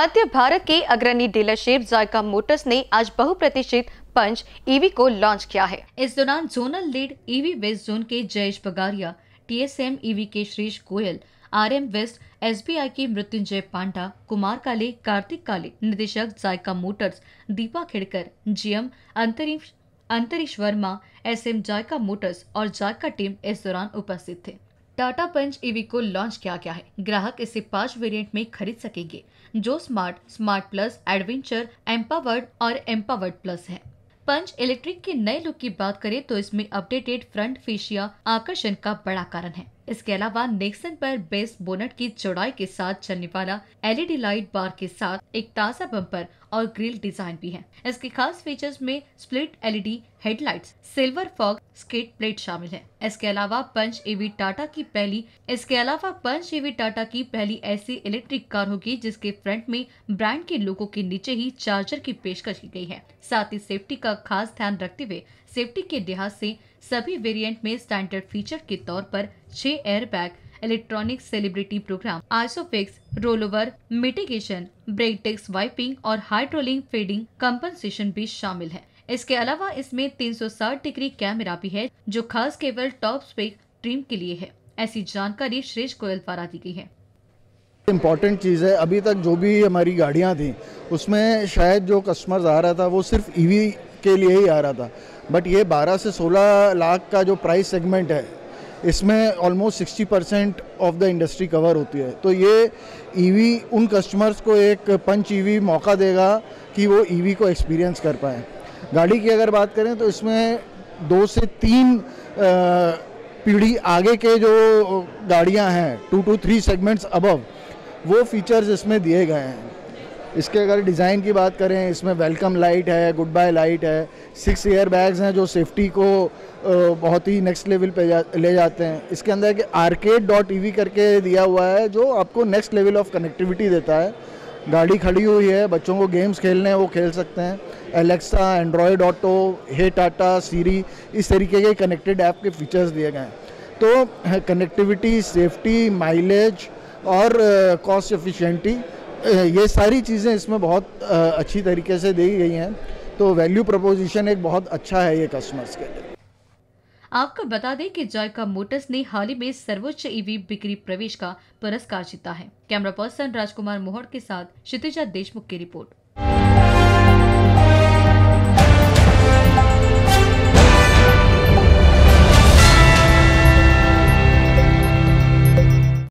मध्य भारत के अग्रणी डीलरशिप जायका मोटर्स ने आज बहुप्रतिष्ठित पंच ईवी को लॉन्च किया है इस दौरान zonal lead EV west zone के जयेश बगारिया टीएसएम ईवी के Shrish Goyal RM west SBI के मृत्युंजय पांडा कुमार काले कार्तिक काले निदेशक Zaika Motors Deepa Khedkar GM Antariksh Antariksh Verma M जायका मोटर्स और जायका टीम इस दौरान उपस्थित थे टाटा पंच ईवी को लॉन्च किया गया है ग्राहक इसे पांच वेरिएंट में खरीद सकेंगे जो smart smart plus adventure empowered और एम्पावर्ड प्लस है पंच इलेक्ट्रिक के नए लुक की बात करें तो इसमें अपडेटेड फ्रंट फेशिया आकर्षण का बड़ा कारण है इसके अलावा नेक्सन पर बेस बोनट की चौड़ाई के साथ चलने वाला एलईडी लाइट बार के साथ एक ताजा बम्पर और ग्रिल डिजाइन भी है इसके खास फीचर्स में split LED headlights silver fog skid plate शामिल है इसके अलावा पंच एवी टाटा की पहली इसके अलावा पंच एवी टाटा की पहली ऐसी इलेक्ट्रिक कार होगी जिसके फ्रंट में ब्रांड के लोगो के नीचे ही चार्जर की पेशकश की गई है साथ ही सेफ्टी का खास ध्यान रखते हुए सेफ्टी के लिहाज से सभी वेरिएंट में स्टैंडर्ड फीचर के तौर पर छह air bag electronic stability programme isofix over mitigation brake टेक्स वाइपिंग और हाइड्रोलिंग फेडिंग कम्पनसेशन भी शामिल है इसके अलावा इसमें 360 डिग्री कैमरा भी है जो खास केवल टॉप स्पीक ट्रीम के लिए है ऐसी जानकारी श्रेष गोयल द्वारा दी गई है इम्पॉर्टेंट चीज़ है अभी तक जो भी हमारी गाड़ियाँ थी उसमें शायद जो कस्टमर्स आ रहा था वो सिर्फ ई e के लिए ही आ रहा था बट ये 12 से 16 लाख का जो प्राइस सेगमेंट है इसमें almost 60 percent of the industry cover होती है तो ये ईवी e उन कस्टमर्स को एक पंच ईवी e मौका देगा कि वो ईवी को एक्सपीरियंस कर पाएँ गाड़ी की अगर बात करें तो इसमें दो से तीन पीढ़ी आगे के जो गाड़ियां हैं two to three segments above वो फीचर्स इसमें दिए गए हैं इसके अगर डिज़ाइन की बात करें इसमें वेलकम लाइट है गुड बाय लाइट है सिक्स एयर बैग्स हैं जो सेफ्टी को बहुत ही नेक्स्ट लेवल पे जा, ले जाते हैं इसके अंदर एक आर्केड डॉट ई करके दिया हुआ है जो आपको नेक्स्ट लेवल ऑफ कनेक्टिविटी देता है गाड़ी खड़ी हुई है बच्चों को गेम्स खेलने हैं वो खेल सकते हैं Alexa Android Auto hey Tata Siri इस तरीके के कनेक्टेड ऐप के फीचर्स दिए गए हैं तो कनेक्टिविटी सेफ्टी माइलेज और कॉस्ट uh, एफिशिएंटी uh, ये सारी चीज़ें इसमें बहुत uh, अच्छी तरीके से दी गई हैं तो वैल्यू प्रपोजिशन एक बहुत अच्छा है ये कस्टमर्स के लिए आपको बता दें कि जायका मोटर्स ने हाल ही में सर्वोच्च ईवी e बिक्री प्रवेश का पुरस्कार जीता है कैमरा पर्सन राजकुमार मोहर के साथ क्षितिजा देशमुख की रिपोर्ट